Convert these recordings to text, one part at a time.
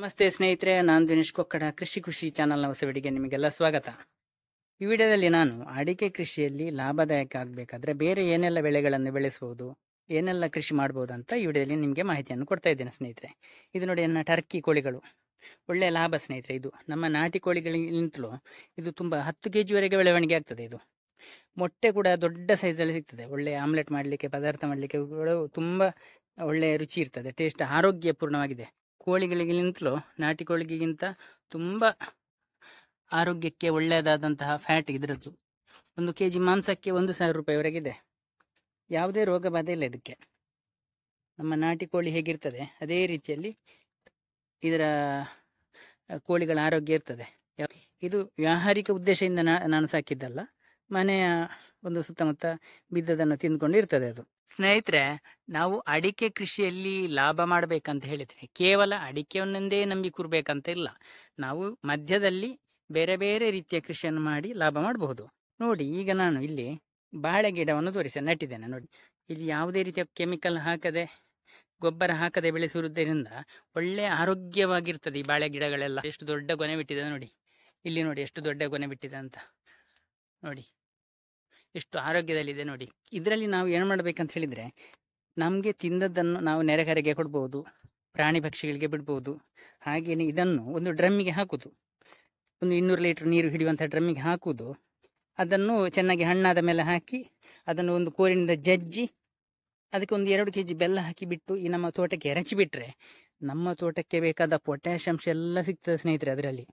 ನಮಸ್ತೆ ಸ್ನೇಹಿತರೆ ನಾನು ದಿನೇಶ್ ಕೊಕ್ಕಡ ಕೃಷಿ ಖುಷಿ ಚಾನಲ್ನ ಹೊಸ ವಿಡಿಗೆ ನಿಮಗೆಲ್ಲ ಸ್ವಾಗತ ಈ ವಿಡಿಯೋದಲ್ಲಿ ನಾನು ಅಡಿಕೆ ಕೃಷಿಯಲ್ಲಿ ಲಾಭದಾಯಕ ಆಗಬೇಕಾದ್ರೆ ಬೇರೆ ಏನೆಲ್ಲ ಬೆಳೆಗಳನ್ನು ಬೆಳೆಸಬಹುದು ಏನೆಲ್ಲ ಕೃಷಿ ಮಾಡ್ಬೋದು ಅಂತ ಈ ವಿಡಿಯೋದಲ್ಲಿ ನಿಮಗೆ ಮಾಹಿತಿಯನ್ನು ಕೊಡ್ತಾ ಇದ್ದೇನೆ ಸ್ನೇಹಿತರೆ ಇದು ನೋಡಿ ನನ್ನ ಟರ್ಕಿ ಕೋಳಿಗಳು ಒಳ್ಳೆಯ ಲಾಭ ಸ್ನೇಹಿತರೆ ಇದು ನಮ್ಮ ನಾಟಿ ಕೋಳಿಗಳಿಗಿಂತಲೂ ಇದು ತುಂಬ ಹತ್ತು ಕೆ ಜಿವರೆಗೆ ಬೆಳವಣಿಗೆ ಆಗ್ತದೆ ಇದು ಮೊಟ್ಟೆ ಕೂಡ ದೊಡ್ಡ ಸೈಜಲ್ಲಿ ಸಿಗ್ತದೆ ಒಳ್ಳೆ ಆಮ್ಲೆಟ್ ಮಾಡಲಿಕ್ಕೆ ಪದಾರ್ಥ ಮಾಡಲಿಕ್ಕೆ ತುಂಬ ಒಳ್ಳೆಯ ರುಚಿ ಇರ್ತದೆ ಟೇಸ್ಟ್ ಆರೋಗ್ಯಪೂರ್ಣವಾಗಿದೆ ಕೋಳಿಗಳಿಗಿಂತಲೂ ನಾಟಿ ಕೋಳಿಗಿಂತ ತುಂಬ ಆರೋಗ್ಯಕ್ಕೆ ಒಳ್ಳೆಯದಾದಂತಹ ಫ್ಯಾಟ್ ಇದರದ್ದು ಒಂದು ಕೆ ಜಿ ಮಾಂಸಕ್ಕೆ ಒಂದು ಸಾವಿರ ರೂಪಾಯಿವರೆಗಿದೆ ಯಾವುದೇ ರೋಗ ಬಾಧೆ ಇಲ್ಲ ಇದಕ್ಕೆ ನಮ್ಮ ನಾಟಿ ಕೋಳಿ ಹೇಗಿರ್ತದೆ ಅದೇ ರೀತಿಯಲ್ಲಿ ಇದರ ಕೋಳಿಗಳ ಆರೋಗ್ಯ ಇರ್ತದೆ ಇದು ವ್ಯಾವಹಾರಿಕ ಉದ್ದೇಶದಿಂದ ನಾನು ಸಾಕಿದ್ದಲ್ಲ ಮನೆಯ ಒಂದು ಸುತ್ತಮುತ್ತ ಬಿದ್ದದನ್ನು ತಿಂದ್ಕೊಂಡು ಇರ್ತದೆ ಅದು ಸ್ನೇಹಿತರೆ ನಾವು ಅಡಿಕೆ ಕೃಷಿಯಲ್ಲಿ ಲಾಭ ಮಾಡಬೇಕಂತ ಹೇಳಿದ್ರೆ ಕೇವಲ ಅಡಿಕೆಯನ್ನೊಂದೇ ನಂಬಿ ಕೂರ್ಬೇಕಂತ ಇಲ್ಲ ನಾವು ಮಧ್ಯದಲ್ಲಿ ಬೇರೆ ಬೇರೆ ರೀತಿಯ ಕೃಷಿಯನ್ನು ಮಾಡಿ ಲಾಭ ಮಾಡಬಹುದು ನೋಡಿ ಈಗ ನಾನು ಇಲ್ಲಿ ಬಾಳೆ ಗಿಡವನ್ನು ತೋರಿಸಿ ನೆಟ್ಟಿದ್ದೇನೆ ನೋಡಿ ಇಲ್ಲಿ ಯಾವುದೇ ರೀತಿಯ ಕೆಮಿಕಲ್ ಹಾಕದೆ ಗೊಬ್ಬರ ಹಾಕದೆ ಬೆಳೆಸಿರುವುದರಿಂದ ಒಳ್ಳೆ ಆರೋಗ್ಯವಾಗಿರ್ತದೆ ಈ ಬಾಳೆ ಗಿಡಗಳೆಲ್ಲ ಎಷ್ಟು ದೊಡ್ಡ ಗೊನೆ ಬಿಟ್ಟಿದೆ ನೋಡಿ ಇಲ್ಲಿ ನೋಡಿ ಎಷ್ಟು ದೊಡ್ಡ ಗೊನೆ ಬಿಟ್ಟಿದೆ ಅಂತ ನೋಡಿ ಎಷ್ಟು ಆರೋಗ್ಯದಲ್ಲಿದೆ ನೋಡಿ ಇದರಲ್ಲಿ ನಾವು ಏನು ಮಾಡಬೇಕಂತ ಹೇಳಿದರೆ ನಮಗೆ ತಿಂದದ್ದನ್ನು ನಾವು ನೆರೆಕರೆಗೆ ಕೊಡ್ಬೋದು ಪ್ರಾಣಿ ಪಕ್ಷಿಗಳಿಗೆ ಬಿಡ್ಬೋದು ಹಾಗೇನೆ ಇದನ್ನು ಒಂದು ಡ್ರಮ್ಮಿಗೆ ಹಾಕೋದು ಒಂದು ಇನ್ನೂರು ಲೀಟ್ರ್ ನೀರು ಹಿಡಿಯುವಂಥ ಡ್ರಮ್ಮಿಗೆ ಹಾಕುವುದು ಅದನ್ನು ಚೆನ್ನಾಗಿ ಹಣ್ಣಾದ ಮೇಲೆ ಹಾಕಿ ಅದನ್ನು ಒಂದು ಕೋರಿನಿಂದ ಜಜ್ಜಿ ಅದಕ್ಕೆ ಒಂದು ಎರಡು ಕೆ ಜಿ ಬೆಲ್ಲ ಹಾಕಿಬಿಟ್ಟು ಈ ನಮ್ಮ ತೋಟಕ್ಕೆ ಎರಚಿಬಿಟ್ರೆ ನಮ್ಮ ತೋಟಕ್ಕೆ ಬೇಕಾದ ಪೊಟ್ಯಾಷಿಯಂಶ ಎಲ್ಲ ಸಿಗ್ತದೆ ಸ್ನೇಹಿತರೆ ಅದರಲ್ಲಿ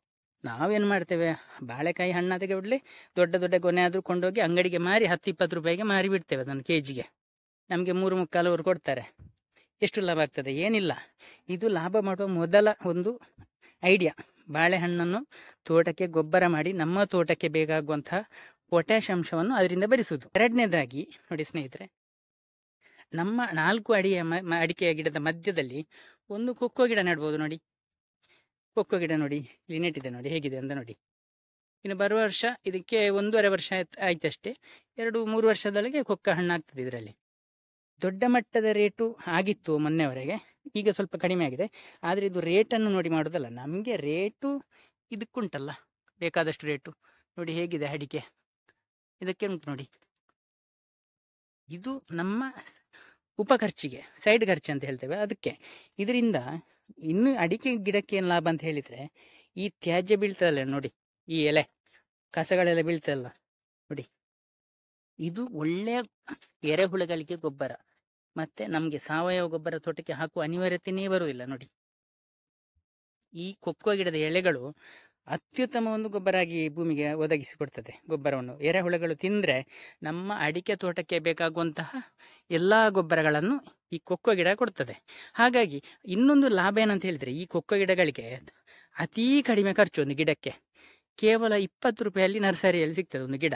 ನಾವೇನು ಮಾಡ್ತೇವೆ ಬಾಳೆಕಾಯಿ ಹಣ್ಣು ಅದಕ್ಕೆ ದೊಡ್ಡ ದೊಡ್ಡ ಗೊನೆ ಆದರೂ ಕೊಂಡೋಗಿ ಅಂಗಡಿಗೆ ಮಾರಿ ಹತ್ತು ಇಪ್ಪತ್ತು ರೂಪಾಯಿಗೆ ಮಾರಿ ಬಿಡ್ತೇವೆ ಅದನ್ನು ಕೆ ಜಿಗೆ ನಮಗೆ ಮೂರು ಮುಕ್ಕಾಲು ಅವರು ಕೊಡ್ತಾರೆ ಎಷ್ಟು ಲಾಭ ಆಗ್ತದೆ ಏನಿಲ್ಲ ಇದು ಲಾಭ ಮಾಡುವ ಮೊದಲ ಒಂದು ಐಡಿಯಾ ಬಾಳೆಹಣ್ಣನ್ನು ತೋಟಕ್ಕೆ ಗೊಬ್ಬರ ಮಾಡಿ ನಮ್ಮ ತೋಟಕ್ಕೆ ಬೇಕಾಗುವಂತಹ ಪೊಟ್ಯಾಶ್ ಅಂಶವನ್ನು ಅದರಿಂದ ಬರಿಸುವುದು ಎರಡನೇದಾಗಿ ನೋಡಿ ಸ್ನೇಹಿತರೆ ನಮ್ಮ ನಾಲ್ಕು ಅಡಿಯ ಅಡಿಕೆಯ ಗಿಡದ ಮಧ್ಯದಲ್ಲಿ ಒಂದು ಕೊಕ್ಕೋ ಗಿಡ ನೆಡ್ಬೋದು ನೋಡಿ ಕೊಕ್ಕೋ ಗಿಡ ನೋಡಿ ಇಲ್ಲಿ ನೆಟ್ಟಿದೆ ನೋಡಿ ಹೇಗಿದೆ ಅಂತ ನೋಡಿ ಇನ್ನು ಬರುವ ವರ್ಷ ಇದಕ್ಕೆ ಒಂದೂವರೆ ವರ್ಷ ಆಯ್ತಷ್ಟೇ ಎರಡು ಮೂರು ವರ್ಷದೊಳಗೆ ಕೊಕ್ಕ ಹಣ್ಣಾಗ್ತದೆ ಇದರಲ್ಲಿ ದೊಡ್ಡ ಮಟ್ಟದ ರೇಟು ಆಗಿತ್ತು ಮೊನ್ನೆವರೆಗೆ ಈಗ ಸ್ವಲ್ಪ ಕಡಿಮೆ ಆಗಿದೆ ಆದರೆ ಇದು ರೇಟನ್ನು ನೋಡಿ ಮಾಡೋದಲ್ಲ ನಮಗೆ ರೇಟು ಇದಕ್ಕುಂಟಲ್ಲ ಬೇಕಾದಷ್ಟು ರೇಟು ನೋಡಿ ಹೇಗಿದೆ ಅಡಿಕೆ ಇದಕ್ಕೆ ಉಂಟು ನೋಡಿ ಇದು ನಮ್ಮ ಉಪ ಖರ್ಚಿಗೆ ಸೈಡ್ ಖರ್ಚು ಅಂತ ಹೇಳ್ತೇವೆ ಅದಕ್ಕೆ ಇದರಿಂದ ಇನ್ನು ಅಡಿಕೆ ಗಿಡಕ್ಕೆ ಏನು ಲಾಭ ಅಂತ ಹೇಳಿದರೆ ಈ ತ್ಯಾಜ್ಯ ಬೀಳ್ತದಲ್ಲ ನೋಡಿ ಈ ಎಲೆ ಕಸಗಳೆಲ್ಲ ಬೀಳ್ತದಲ್ಲ ನೋಡಿ ಇದು ಒಳ್ಳೆಯ ಎರೆಹುಳುಗಳಿಗೆ ಗೊಬ್ಬರ ಮತ್ತೆ ನಮಗೆ ಸಾವಯವ ಗೊಬ್ಬರ ತೋಟಕ್ಕೆ ಹಾಕುವ ಅನಿವಾರ್ಯತೆಯೇ ಬರುವುದಿಲ್ಲ ನೋಡಿ ಈ ಕೊಕ್ಕೋ ಗಿಡದ ಎಲೆಗಳು ಅತ್ಯುತ್ತಮ ಒಂದು ಗೊಬ್ಬರ ಆಗಿ ಭೂಮಿಗೆ ಒದಗಿಸಿಕೊಡ್ತದೆ ಗೊಬ್ಬರವನ್ನು ಎರೆಹುಳಗಳು ತಿಂದರೆ ನಮ್ಮ ಅಡಿಕೆ ತೋಟಕ್ಕೆ ಬೇಕಾಗುವಂತಹ ಎಲ್ಲ ಗೊಬ್ಬರಗಳನ್ನು ಈ ಕೊಕ್ಕೋ ಗಿಡ ಕೊಡ್ತದೆ ಹಾಗಾಗಿ ಇನ್ನೊಂದು ಲಾಭ ಏನಂತ ಹೇಳಿದರೆ ಈ ಕೊಕ್ಕೋ ಗಿಡಗಳಿಗೆ ಅತೀ ಕಡಿಮೆ ಖರ್ಚು ಒಂದು ಗಿಡಕ್ಕೆ ಕೇವಲ ಇಪ್ಪತ್ತು ರೂಪಾಯಲ್ಲಿ ನರ್ಸರಿಯಲ್ಲಿ ಸಿಗ್ತದೆ ಒಂದು ಗಿಡ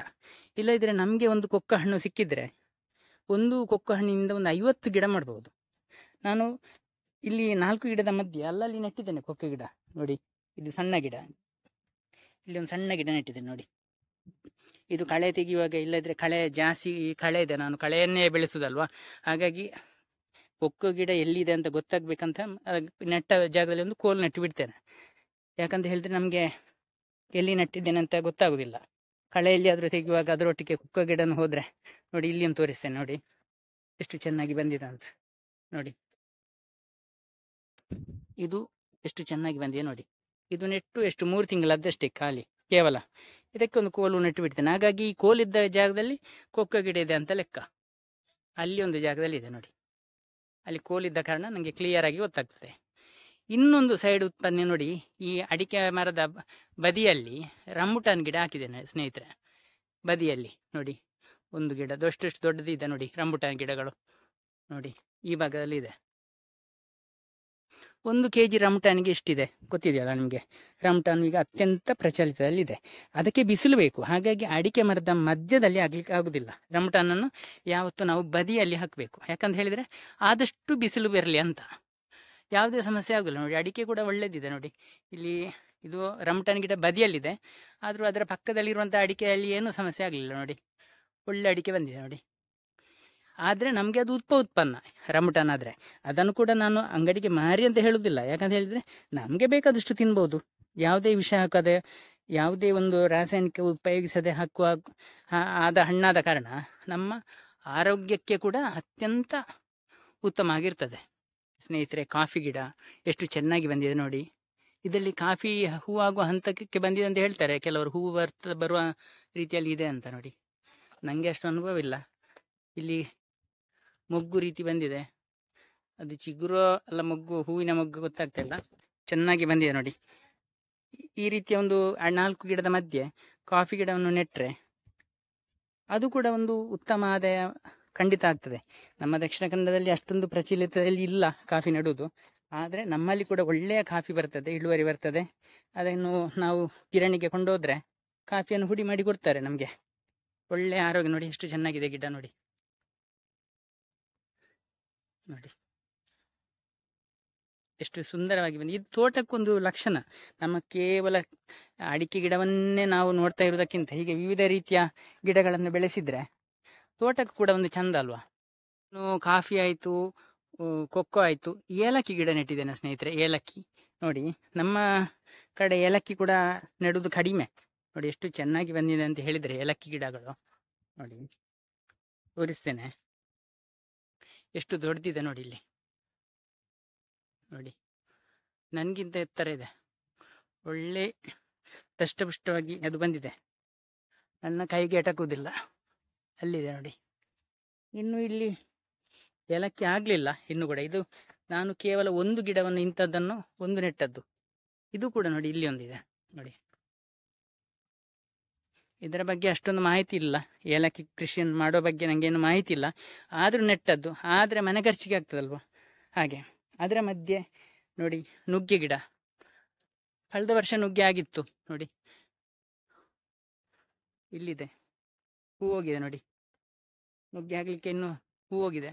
ಇಲ್ಲದಿದ್ದರೆ ನಮಗೆ ಒಂದು ಕೊಕ್ಕ ಹಣ್ಣು ಸಿಕ್ಕಿದರೆ ಒಂದು ಕೊಕ್ಕ ಹಣ್ಣಿನಿಂದ ಒಂದು ಐವತ್ತು ಗಿಡ ಮಾಡ್ಬೋದು ನಾನು ಇಲ್ಲಿ ನಾಲ್ಕು ಗಿಡದ ಮಧ್ಯೆ ಅಲ್ಲಲ್ಲಿ ನೆಟ್ಟಿದ್ದೇನೆ ಕೊಕ್ಕ ಗಿಡ ನೋಡಿ ಇದು ಸಣ್ಣ ಗಿಡ ಇಲ್ಲಿ ಒಂದು ಸಣ್ಣ ಗಿಡ ನೆಟ್ಟಿದೆ ನೋಡಿ ಇದು ಕಳೆ ತೆಗೆಯುವಾಗ ಇಲ್ಲದ್ರೆ ಕಳೆ ಜಾಸ್ತಿ ಕಳೆ ಇದೆ ನಾನು ಕಳೆಯನ್ನೇ ಬೆಳೆಸುವುದಲ್ವಾ ಹಾಗಾಗಿ ಕೊಕ್ಕೋ ಗಿಡ ಎಲ್ಲಿದೆ ಅಂತ ಗೊತ್ತಾಗಬೇಕಂತ ನೆಟ್ಟ ಜಾಗದಲ್ಲಿ ಒಂದು ಕೋಲು ನೆಟ್ಟು ಬಿಡ್ತೇನೆ ಯಾಕಂತ ಹೇಳಿದ್ರೆ ನಮಗೆ ಎಲ್ಲಿ ನೆಟ್ಟಿದ್ದೇನೆ ಅಂತ ಗೊತ್ತಾಗೋದಿಲ್ಲ ಕಳೆಯಲ್ಲಿ ಆದರೂ ತೆಗೆಯುವಾಗ ಅದರೊಟ್ಟಿಗೆ ಕುಕ್ಕ ಗಿಡನ ಹೋದರೆ ನೋಡಿ ಇಲ್ಲಿ ಒಂದು ತೋರಿಸ್ತೇನೆ ನೋಡಿ ಎಷ್ಟು ಚೆನ್ನಾಗಿ ಬಂದಿದೆ ಅಂತ ನೋಡಿ ಇದು ಎಷ್ಟು ಚೆನ್ನಾಗಿ ಬಂದಿದೆ ನೋಡಿ ಇದು ನೆಟ್ಟು ಎಷ್ಟು ಮೂರು ತಿಂಗಳದ್ದಷ್ಟೇ ಖಾಲಿ ಕೇವಲ ಇದಕ್ಕೆ ಒಂದು ಕೋಲು ನೆಟ್ಟು ಬಿಡ್ತೇನೆ ಹಾಗಾಗಿ ಈ ಕೋಲಿದ್ದ ಜಾಗದಲ್ಲಿ ಕೊಕ್ಕ ಗಿಡ ಇದೆ ಅಂತ ಲೆಕ್ಕ ಅಲ್ಲಿ ಒಂದು ಜಾಗದಲ್ಲಿ ಇದೆ ನೋಡಿ ಅಲ್ಲಿ ಕೋಲಿದ್ದ ಕಾರಣ ನನಗೆ ಕ್ಲಿಯರಾಗಿ ಗೊತ್ತಾಗ್ತದೆ ಇನ್ನೊಂದು ಸೈಡ್ ಉತ್ಪನ್ನ ನೋಡಿ ಈ ಅಡಿಕೆ ಮರದ ಬದಿಯಲ್ಲಿ ರಂಬುಟಾನ್ ಗಿಡ ಹಾಕಿದ್ದೇನೆ ಸ್ನೇಹಿತರೆ ಬದಿಯಲ್ಲಿ ನೋಡಿ ಒಂದು ಗಿಡ ದೊಡ್ಡದು ದೊಡ್ಡದಿದೆ ನೋಡಿ ರಂಬುಟಾನ್ ಗಿಡಗಳು ನೋಡಿ ಈ ಭಾಗದಲ್ಲಿ ಇದೆ ಒಂದು ಕೆ ಜಿ ರಮಟಾನಿಗೆ ಎಷ್ಟಿದೆ ಗೊತ್ತಿದೆಯಲ್ಲ ನಿಮಗೆ ರಮಟಾನ್ ಈಗ ಅತ್ಯಂತ ಪ್ರಚಲಿತದಲ್ಲಿದೆ ಅದಕ್ಕೆ ಬಿಸಿಲು ಬೇಕು ಹಾಗಾಗಿ ಅಡಿಕೆ ಮರದ ಮಧ್ಯದಲ್ಲಿ ಆಗಲಿಕ್ಕೆ ಆಗೋದಿಲ್ಲ ರಮಟಾನನ್ನು ಯಾವತ್ತೂ ನಾವು ಬದಿಯಲ್ಲಿ ಹಾಕಬೇಕು ಯಾಕಂತ ಹೇಳಿದರೆ ಆದಷ್ಟು ಬಿಸಿಲು ಬರಲಿ ಅಂತ ಯಾವುದೇ ಸಮಸ್ಯೆ ಆಗೋಲ್ಲ ನೋಡಿ ಅಡಿಕೆ ಕೂಡ ಒಳ್ಳೆಯದಿದೆ ನೋಡಿ ಇಲ್ಲಿ ಇದು ರಮಟಾನ್ ಗಿಡ ಬದಿಯಲ್ಲಿದೆ ಆದರೂ ಅದರ ಪಕ್ಕದಲ್ಲಿರುವಂಥ ಅಡಿಕೆಯಲ್ಲಿ ಏನೂ ಸಮಸ್ಯೆ ಆಗಲಿಲ್ಲ ನೋಡಿ ಒಳ್ಳೆ ಅಡಿಕೆ ಬಂದಿದೆ ನೋಡಿ ಆದರೆ ನಮಗೆ ಅದು ಉತ್ಪ ಉತ್ಪನ್ನ ರಮಟನ್ ಆದರೆ ಅದನ್ನು ಕೂಡ ನಾನು ಅಂಗಡಿಗೆ ಮಾರಿ ಅಂತ ಹೇಳುವುದಿಲ್ಲ ಯಾಕಂತ ಹೇಳಿದರೆ ನಮಗೆ ಬೇಕಾದಷ್ಟು ತಿನ್ಬೋದು ಯಾವುದೇ ವಿಷ ಹಾಕದೆ ಯಾವುದೇ ಒಂದು ರಾಸಾಯನಿಕ ಉಪಯೋಗಿಸದೆ ಹಾಕುವ ಆದ ಹಣ್ಣಾದ ಕಾರಣ ನಮ್ಮ ಆರೋಗ್ಯಕ್ಕೆ ಕೂಡ ಅತ್ಯಂತ ಉತ್ತಮ ಆಗಿರ್ತದೆ ಸ್ನೇಹಿತರೆ ಕಾಫಿ ಗಿಡ ಎಷ್ಟು ಚೆನ್ನಾಗಿ ಬಂದಿದೆ ನೋಡಿ ಇದರಲ್ಲಿ ಕಾಫಿ ಹೂವಾಗುವ ಹಂತಕ್ಕೆ ಬಂದಿದೆ ಅಂತ ಹೇಳ್ತಾರೆ ಕೆಲವರು ಹೂವು ಬರ್ತ ಬರುವ ರೀತಿಯಲ್ಲಿ ಇದೆ ಅಂತ ನೋಡಿ ನನಗೆ ಅಷ್ಟು ಅನುಭವ ಇಲ್ಲ ಇಲ್ಲಿ ಮೊಗ್ಗು ರೀತಿ ಬಂದಿದೆ ಅದು ಚಿಗುರು ಅಲ್ಲ ಮೊಗ್ಗು ಹೂವಿನ ಮೊಗ್ಗು ಇಲ್ಲ ಚೆನ್ನಾಗಿ ಬಂದಿದೆ ನೋಡಿ ಈ ರೀತಿಯ ಒಂದು ನಾಲ್ಕು ಗಿಡದ ಮಧ್ಯೆ ಕಾಫಿ ಗಿಡವನ್ನು ನೆಟ್ಟರೆ ಅದು ಕೂಡ ಒಂದು ಉತ್ತಮ ಆದಾಯ ಖಂಡಿತ ಆಗ್ತದೆ ನಮ್ಮ ದಕ್ಷಿಣ ಕನ್ನಡದಲ್ಲಿ ಅಷ್ಟೊಂದು ಪ್ರಚಲಿತದಲ್ಲಿ ಇಲ್ಲ ಕಾಫಿ ನೆಡುವುದು ಆದರೆ ನಮ್ಮಲ್ಲಿ ಕೂಡ ಒಳ್ಳೆಯ ಕಾಫಿ ಬರ್ತದೆ ಇಳುವರಿ ಬರ್ತದೆ ಅದನ್ನು ನಾವು ಗಿರಣಿಗೆ ಕೊಂಡೋದ್ರೆ ಕಾಫಿಯನ್ನು ಹುಡಿ ಮಾಡಿ ಕೊಡ್ತಾರೆ ನಮಗೆ ಒಳ್ಳೆಯ ಆರೋಗ್ಯ ನೋಡಿ ಎಷ್ಟು ಚೆನ್ನಾಗಿದೆ ಗಿಡ ನೋಡಿ ನೋಡಿ ಎಷ್ಟು ಸುಂದರವಾಗಿ ಬಂದು ಇದು ತೋಟಕ್ಕೊಂದು ಲಕ್ಷಣ ನಮ್ಮ ಕೇವಲ ಅಡಿಕೆ ಗಿಡವನ್ನೇ ನಾವು ನೋಡ್ತಾ ಇರೋದಕ್ಕಿಂತ ಹೀಗೆ ವಿವಿಧ ರೀತಿಯ ಗಿಡಗಳನ್ನು ಬೆಳೆಸಿದ್ರೆ ತೋಟಕ್ಕೆ ಕೂಡ ಒಂದು ಚಂದ ಅಲ್ವಾ ಕಾಫಿ ಆಯಿತು ಕೊಕ್ಕೋ ಆಯಿತು ಏಲಕ್ಕಿ ಗಿಡ ನೆಟ್ಟಿದ್ದೇನೆ ಸ್ನೇಹಿತರೆ ಏಲಕ್ಕಿ ನೋಡಿ ನಮ್ಮ ಕಡೆ ಏಲಕ್ಕಿ ಕೂಡ ನೆಡೋದು ಕಡಿಮೆ ನೋಡಿ ಎಷ್ಟು ಚೆನ್ನಾಗಿ ಬಂದಿದೆ ಅಂತ ಹೇಳಿದರೆ ಏಲಕ್ಕಿ ಗಿಡಗಳು ನೋಡಿ ತೋರಿಸ್ತೇನೆ ಎಷ್ಟು ದೊಡ್ಡದಿದೆ ನೋಡಿ ಇಲ್ಲಿ ನೋಡಿ ನನಗಿಂತ ಎತ್ತರ ಇದೆ ಒಳ್ಳೆ ದಷ್ಟಪುಷ್ಟವಾಗಿ ಅದು ಬಂದಿದೆ ನನ್ನ ಕೈಗೆ ಅಟಕುವುದಿಲ್ಲ ಅಲ್ಲಿದೆ ನೋಡಿ ಇನ್ನು ಇಲ್ಲಿ ಏಲಕ್ಕಿ ಆಗಲಿಲ್ಲ ಇನ್ನು ಕೂಡ ಇದು ನಾನು ಕೇವಲ ಒಂದು ಗಿಡವನ್ನು ಇಂಥದ್ದನ್ನು ಒಂದು ನೆಟ್ಟದ್ದು ಇದು ಕೂಡ ನೋಡಿ ಇಲ್ಲಿ ಒಂದಿದೆ ನೋಡಿ ಇದರ ಬಗ್ಗೆ ಅಷ್ಟೊಂದು ಮಾಹಿತಿ ಇಲ್ಲ ಏಲಕ್ಕಿ ಕೃಷಿಯನ್ನು ಮಾಡೋ ಬಗ್ಗೆ ನನಗೇನು ಮಾಹಿತಿ ಇಲ್ಲ ಆದರೂ ನೆಟ್ಟದ್ದು ಆದರೆ ಮನೆ ಖರ್ಚಿಗೆ ಆಗ್ತದಲ್ವ ಹಾಗೆ ಅದರ ಮಧ್ಯೆ ನೋಡಿ ನುಗ್ಗೆ ಗಿಡ ಕಳೆದ ವರ್ಷ ನುಗ್ಗೆ ಆಗಿತ್ತು ನೋಡಿ ಇಲ್ಲಿದೆ ಹೂ ಹೋಗಿದೆ ನೋಡಿ ನುಗ್ಗೆ ಆಗ್ಲಿಕ್ಕೆ ಇನ್ನೂ ಹೂ ಹೋಗಿದೆ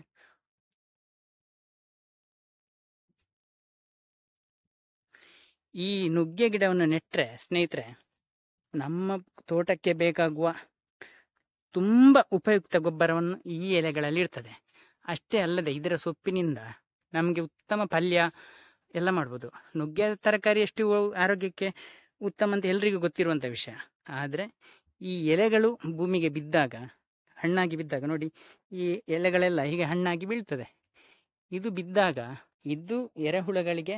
ಈ ನುಗ್ಗೆ ಗಿಡವನ್ನು ನೆಟ್ಟರೆ ಸ್ನೇಹಿತರೆ ನಮ್ಮ ತೋಟಕ್ಕೆ ಬೇಕಾಗುವ ತುಂಬ ಉಪಯುಕ್ತ ಗೊಬ್ಬರವನ್ನು ಈ ಎಲೆಗಳಲ್ಲಿ ಇರ್ತದೆ ಅಷ್ಟೇ ಅಲ್ಲದೆ ಇದರ ಸೊಪ್ಪಿನಿಂದ ನಮಗೆ ಉತ್ತಮ ಪಲ್ಯ ಎಲ್ಲ ಮಾಡ್ಬೋದು ನುಗ್ಗೆ ತರಕಾರಿ ಎಷ್ಟು ಆರೋಗ್ಯಕ್ಕೆ ಉತ್ತಮ ಅಂತ ಎಲ್ರಿಗೂ ಗೊತ್ತಿರುವಂಥ ವಿಷಯ ಆದರೆ ಈ ಎಲೆಗಳು ಭೂಮಿಗೆ ಬಿದ್ದಾಗ ಹಣ್ಣಾಗಿ ಬಿದ್ದಾಗ ನೋಡಿ ಈ ಎಲೆಗಳೆಲ್ಲ ಹೀಗೆ ಹಣ್ಣಾಗಿ ಬೀಳ್ತದೆ ಇದು ಬಿದ್ದಾಗ ಇದು ಎರೆಹುಳಗಳಿಗೆ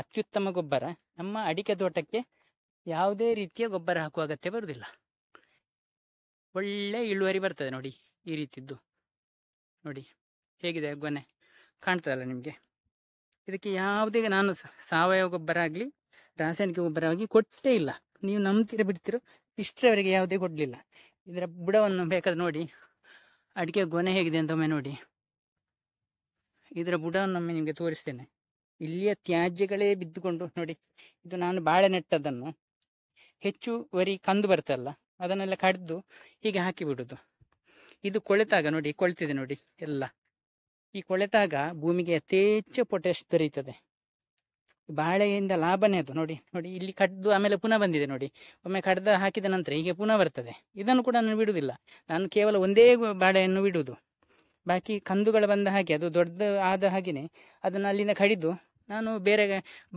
ಅತ್ಯುತ್ತಮ ಗೊಬ್ಬರ ನಮ್ಮ ಅಡಿಕೆ ತೋಟಕ್ಕೆ ಯಾವುದೇ ರೀತಿಯ ಗೊಬ್ಬರ ಹಾಕುವ ಅಗತ್ಯ ಬರುವುದಿಲ್ಲ ಒಳ್ಳೆ ಇಳುವರಿ ಬರ್ತದೆ ನೋಡಿ ಈ ರೀತಿದ್ದು ನೋಡಿ ಹೇಗಿದೆ ಗೊನೆ ಕಾಣ್ತದಲ್ಲ ನಿಮಗೆ ಇದಕ್ಕೆ ಯಾವುದೇ ನಾನು ಸಾವಯವ ಗೊಬ್ಬರ ಆಗಲಿ ರಾಸಾಯನಿಕ ಗೊಬ್ಬರ ಆಗಲಿ ಕೊಟ್ಟೇ ಇಲ್ಲ ನೀವು ನಂಬ್ತೀರ ಬಿಡ್ತಿರೋ ಇಷ್ಟರವರೆಗೆ ಯಾವುದೇ ಕೊಡಲಿಲ್ಲ ಇದರ ಬುಡವನ್ನು ಬೇಕಾದ್ರೆ ನೋಡಿ ಅಡಿಕೆ ಗೊನೆ ಹೇಗಿದೆ ಅಂತ ಒಮ್ಮೆ ನೋಡಿ ಇದರ ಬುಡವನ್ನೊಮ್ಮೆ ನಿಮಗೆ ತೋರಿಸ್ತೇನೆ ಇಲ್ಲಿಯ ತ್ಯಾಜ್ಯಗಳೇ ಬಿದ್ದುಕೊಂಡು ನೋಡಿ ಇದು ನಾನು ಬಾಳೆ ನೆಟ್ಟದನ್ನು ಹೆಚ್ಚುವರಿ ಕಂದು ಬರ್ತಲ್ಲ ಅದನ್ನೆಲ್ಲ ಕಡ್ದು ಹೀಗೆ ಹಾಕಿಬಿಡುದು ಇದು ಕೊಳೆತಾಗ ನೋಡಿ ಕೊಳ್ತಿದೆ ನೋಡಿ ಎಲ್ಲ ಈ ಕೊಳೆತಾಗ ಭೂಮಿಗೆ ಯಥೇಚ್ಛ ಪೊಟ್ಯಾಶ್ ದೊರೆಯುತ್ತದೆ ಬಾಳೆಯಿಂದ ಲಾಭನೇ ಅದು ನೋಡಿ ನೋಡಿ ಇಲ್ಲಿ ಕಡ್ದು ಆಮೇಲೆ ಪುನಃ ಬಂದಿದೆ ನೋಡಿ ಒಮ್ಮೆ ಕಡ್ದ ಹಾಕಿದ ನಂತರ ಹೀಗೆ ಪುನಃ ಬರ್ತದೆ ಇದನ್ನು ಕೂಡ ನಾನು ಬಿಡುವುದಿಲ್ಲ ನಾನು ಕೇವಲ ಒಂದೇ ಬಾಳೆಯನ್ನು ಬಿಡುವುದು ಬಾಕಿ ಕಂದುಗಳು ಬಂದ ಹಾಗೆ ಅದು ದೊಡ್ಡ ಆದ ಹಾಗೆಯೇ ಅದನ್ನು ಅಲ್ಲಿಂದ ಕಡಿದು ನಾನು ಬೇರೆ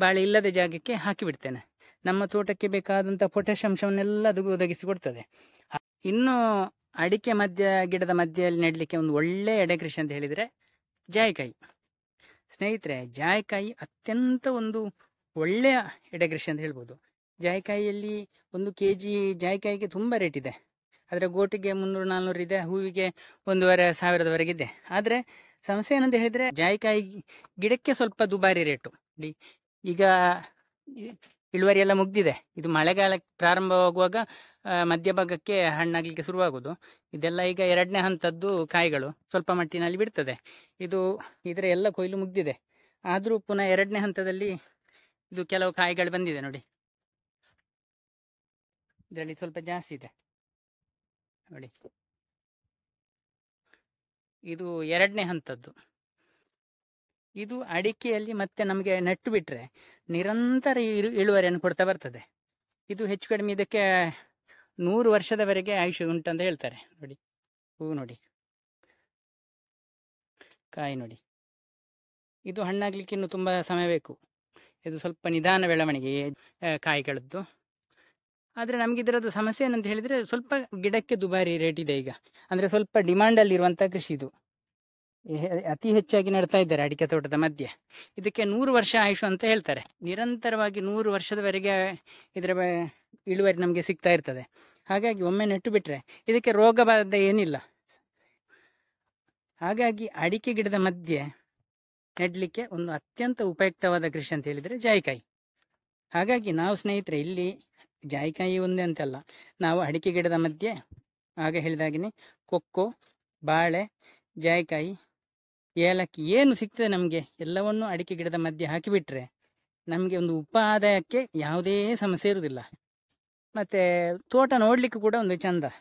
ಬಾಳೆ ಇಲ್ಲದ ಜಾಗಕ್ಕೆ ಹಾಕಿಬಿಡ್ತೇನೆ ನಮ್ಮ ತೋಟಕ್ಕೆ ಬೇಕಾದಂಥ ಅಂಶವನ್ನೆಲ್ಲ ಅದು ಒದಗಿಸಿಕೊಡ್ತದೆ ಇನ್ನು ಅಡಿಕೆ ಮಧ್ಯ ಗಿಡದ ಮಧ್ಯದಲ್ಲಿ ನೆಡಲಿಕ್ಕೆ ಒಂದು ಒಳ್ಳೆಯ ಎಡೆಕೃಷಿ ಅಂತ ಹೇಳಿದರೆ ಜಾಯಿಕಾಯಿ ಸ್ನೇಹಿತರೆ ಜಾಯಿಕಾಯಿ ಅತ್ಯಂತ ಒಂದು ಒಳ್ಳೆಯ ಎಡೆಕೃಷಿ ಅಂತ ಹೇಳ್ಬೋದು ಜಾಯಿಕಾಯಿಯಲ್ಲಿ ಒಂದು ಕೆ ಜಿ ಜಾಯಿಕಾಯಿಗೆ ತುಂಬ ರೇಟ್ ಇದೆ ಆದರೆ ಗೋಟಿಗೆ ಮುನ್ನೂರು ನಾಲ್ನೂರು ಇದೆ ಹೂವಿಗೆ ಒಂದೂವರೆ ಸಾವಿರದವರೆಗೆ ಇದೆ ಆದರೆ ಸಮಸ್ಯೆ ಏನಂತ ಹೇಳಿದರೆ ಜಾಯಿಕಾಯಿ ಗಿಡಕ್ಕೆ ಸ್ವಲ್ಪ ದುಬಾರಿ ರೇಟು ಈಗ ಇಳುವರಿ ಎಲ್ಲ ಮುಗ್ದಿದೆ ಇದು ಮಳೆಗಾಲಕ್ಕೆ ಪ್ರಾರಂಭವಾಗುವಾಗ ಮಧ್ಯಭಾಗಕ್ಕೆ ಹಣ್ಣಾಗಲಿಕ್ಕೆ ಶುರುವಾಗೋದು ಇದೆಲ್ಲ ಈಗ ಎರಡನೇ ಹಂತದ್ದು ಕಾಯಿಗಳು ಸ್ವಲ್ಪ ಮಟ್ಟಿನಲ್ಲಿ ಬಿಡ್ತದೆ ಇದು ಇದರ ಎಲ್ಲ ಕೊಯ್ಲು ಮುಗ್ದಿದೆ ಆದರೂ ಪುನಃ ಎರಡನೇ ಹಂತದಲ್ಲಿ ಇದು ಕೆಲವು ಕಾಯಿಗಳು ಬಂದಿದೆ ನೋಡಿ ಇದರಲ್ಲಿ ಸ್ವಲ್ಪ ಜಾಸ್ತಿ ಇದೆ ನೋಡಿ ಇದು ಎರಡನೇ ಹಂತದ್ದು ಇದು ಅಡಿಕೆಯಲ್ಲಿ ಮತ್ತೆ ನಮಗೆ ನೆಟ್ಟು ಬಿಟ್ಟರೆ ನಿರಂತರ ಇಳುವರಿಯನ್ನು ಕೊಡ್ತಾ ಬರ್ತದೆ ಇದು ಹೆಚ್ಚು ಕಡಿಮೆ ಇದಕ್ಕೆ ನೂರು ವರ್ಷದವರೆಗೆ ಆಯುಷ್ಯ ಉಂಟಂತ ಹೇಳ್ತಾರೆ ನೋಡಿ ಹೂ ನೋಡಿ ಕಾಯಿ ನೋಡಿ ಇದು ಹಣ್ಣಾಗ್ಲಿಕ್ಕೆ ಇನ್ನು ತುಂಬ ಸಮಯ ಬೇಕು ಇದು ಸ್ವಲ್ಪ ನಿಧಾನ ಬೆಳವಣಿಗೆ ಕಾಯಿಗಳದ್ದು ಆದರೆ ನಮಗೆ ಇದರದ್ದು ಸಮಸ್ಯೆ ಏನಂತ ಹೇಳಿದರೆ ಸ್ವಲ್ಪ ಗಿಡಕ್ಕೆ ದುಬಾರಿ ರೇಟ್ ಇದೆ ಈಗ ಅಂದರೆ ಸ್ವಲ್ಪ ಡಿಮಾಂಡಲ್ಲಿರುವಂಥ ಕೃಷಿ ಇದು ಅತಿ ಹೆಚ್ಚಾಗಿ ನಡ್ತಾ ಇದ್ದಾರೆ ಅಡಿಕೆ ತೋಟದ ಮಧ್ಯೆ ಇದಕ್ಕೆ ನೂರು ವರ್ಷ ಆಯುಷು ಅಂತ ಹೇಳ್ತಾರೆ ನಿರಂತರವಾಗಿ ನೂರು ವರ್ಷದವರೆಗೆ ಇದರ ಇಳುವರಿ ನಮಗೆ ಸಿಗ್ತಾ ಇರ್ತದೆ ಹಾಗಾಗಿ ಒಮ್ಮೆ ನೆಟ್ಟು ಬಿಟ್ಟರೆ ಇದಕ್ಕೆ ರೋಗ ಬಾಧೆ ಏನಿಲ್ಲ ಹಾಗಾಗಿ ಅಡಿಕೆ ಗಿಡದ ಮಧ್ಯೆ ನೆಡಲಿಕ್ಕೆ ಒಂದು ಅತ್ಯಂತ ಉಪಯುಕ್ತವಾದ ಕೃಷಿ ಅಂತ ಹೇಳಿದರೆ ಜಾಯಿಕಾಯಿ ಹಾಗಾಗಿ ನಾವು ಸ್ನೇಹಿತರೆ ಇಲ್ಲಿ ಜಾಯಿಕಾಯಿ ಒಂದೇ ಅಂತಲ್ಲ ನಾವು ಅಡಿಕೆ ಗಿಡದ ಮಧ್ಯೆ ಆಗ ಹೇಳಿದಾಗಿನೇ ಕೊಕ್ಕೋ ಬಾಳೆ ಜಾಯಿಕಾಯಿ ಏಲಕ್ಕಿ ಏನು ಸಿಗ್ತದೆ ನಮಗೆ ಎಲ್ಲವನ್ನು ಅಡಿಕೆ ಗಿಡದ ಮಧ್ಯೆ ಹಾಕಿಬಿಟ್ರೆ ನಮಗೆ ಒಂದು ಉಪ ಆದಾಯಕ್ಕೆ ಯಾವುದೇ ಸಮಸ್ಯೆ ಇರುವುದಿಲ್ಲ ಮತ್ತು ತೋಟ ನೋಡಲಿಕ್ಕೂ ಕೂಡ ಒಂದು ಚಂದ